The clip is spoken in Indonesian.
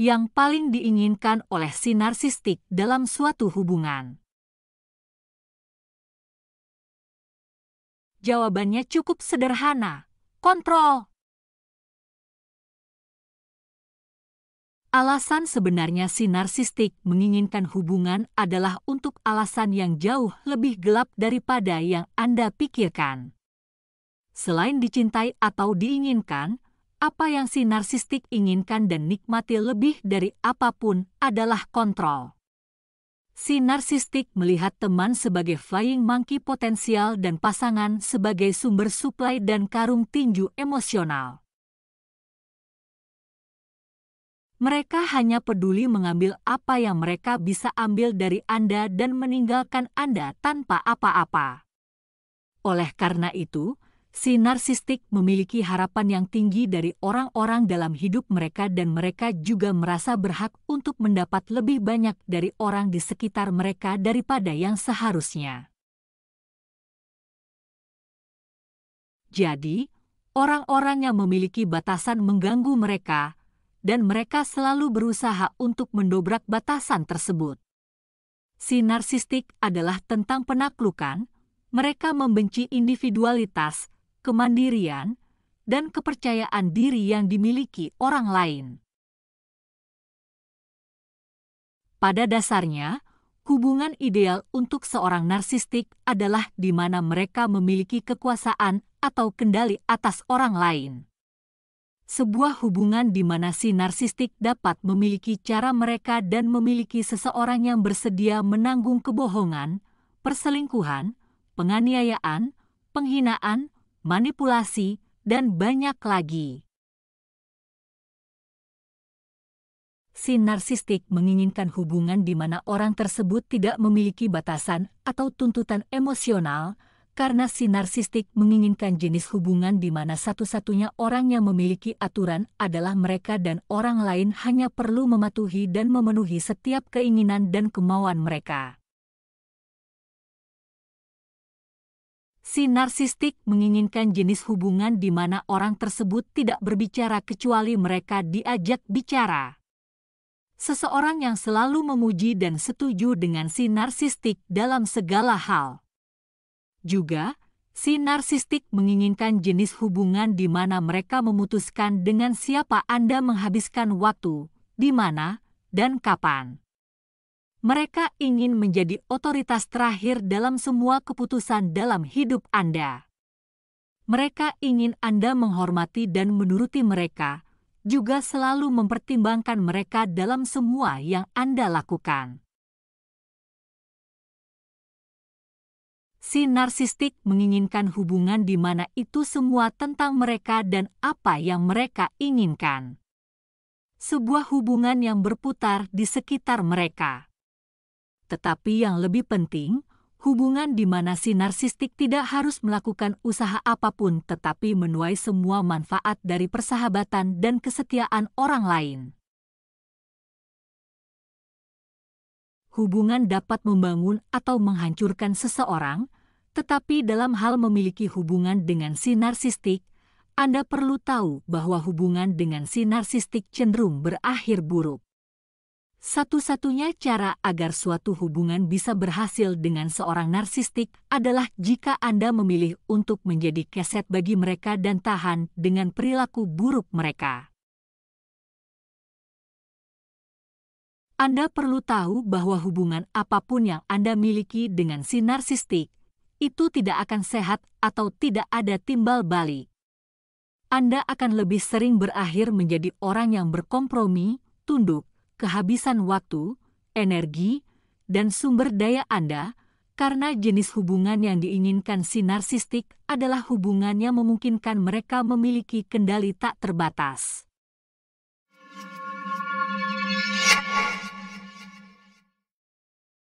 yang paling diinginkan oleh si narsistik dalam suatu hubungan? Jawabannya cukup sederhana. Kontrol. Alasan sebenarnya si narsistik menginginkan hubungan adalah untuk alasan yang jauh lebih gelap daripada yang Anda pikirkan. Selain dicintai atau diinginkan, apa yang si narsistik inginkan dan nikmati lebih dari apapun adalah kontrol. Si narsistik melihat teman sebagai flying monkey potensial dan pasangan sebagai sumber suplai dan karung tinju emosional. Mereka hanya peduli mengambil apa yang mereka bisa ambil dari Anda dan meninggalkan Anda tanpa apa-apa. Oleh karena itu, si narsistik memiliki harapan yang tinggi dari orang-orang dalam hidup mereka dan mereka juga merasa berhak untuk mendapat lebih banyak dari orang di sekitar mereka daripada yang seharusnya. Jadi, orang-orang yang memiliki batasan mengganggu mereka, dan mereka selalu berusaha untuk mendobrak batasan tersebut. Si narsistik adalah tentang penaklukan, mereka membenci individualitas, kemandirian, dan kepercayaan diri yang dimiliki orang lain. Pada dasarnya, hubungan ideal untuk seorang narsistik adalah di mana mereka memiliki kekuasaan atau kendali atas orang lain. Sebuah hubungan di mana si narsistik dapat memiliki cara mereka dan memiliki seseorang yang bersedia menanggung kebohongan, perselingkuhan, penganiayaan, penghinaan, manipulasi, dan banyak lagi. Si narsistik menginginkan hubungan di mana orang tersebut tidak memiliki batasan atau tuntutan emosional, karena si narsistik menginginkan jenis hubungan di mana satu-satunya orang yang memiliki aturan adalah mereka dan orang lain hanya perlu mematuhi dan memenuhi setiap keinginan dan kemauan mereka. Si narsistik menginginkan jenis hubungan di mana orang tersebut tidak berbicara kecuali mereka diajak bicara. Seseorang yang selalu memuji dan setuju dengan si narsistik dalam segala hal. Juga, si narsistik menginginkan jenis hubungan di mana mereka memutuskan dengan siapa Anda menghabiskan waktu, di mana, dan kapan. Mereka ingin menjadi otoritas terakhir dalam semua keputusan dalam hidup Anda. Mereka ingin Anda menghormati dan menuruti mereka, juga selalu mempertimbangkan mereka dalam semua yang Anda lakukan. Si narsistik menginginkan hubungan di mana itu semua tentang mereka dan apa yang mereka inginkan. Sebuah hubungan yang berputar di sekitar mereka. Tetapi yang lebih penting, hubungan di mana si narsistik tidak harus melakukan usaha apapun tetapi menuai semua manfaat dari persahabatan dan kesetiaan orang lain. Hubungan dapat membangun atau menghancurkan seseorang, tetapi dalam hal memiliki hubungan dengan si narsistik, Anda perlu tahu bahwa hubungan dengan si narsistik cenderung berakhir buruk. Satu-satunya cara agar suatu hubungan bisa berhasil dengan seorang narsistik adalah jika Anda memilih untuk menjadi keset bagi mereka dan tahan dengan perilaku buruk mereka. Anda perlu tahu bahwa hubungan apapun yang Anda miliki dengan si narsistik itu tidak akan sehat atau tidak ada timbal balik. Anda akan lebih sering berakhir menjadi orang yang berkompromi, tunduk, kehabisan waktu, energi, dan sumber daya Anda karena jenis hubungan yang diinginkan si narsistik adalah hubungan yang memungkinkan mereka memiliki kendali tak terbatas.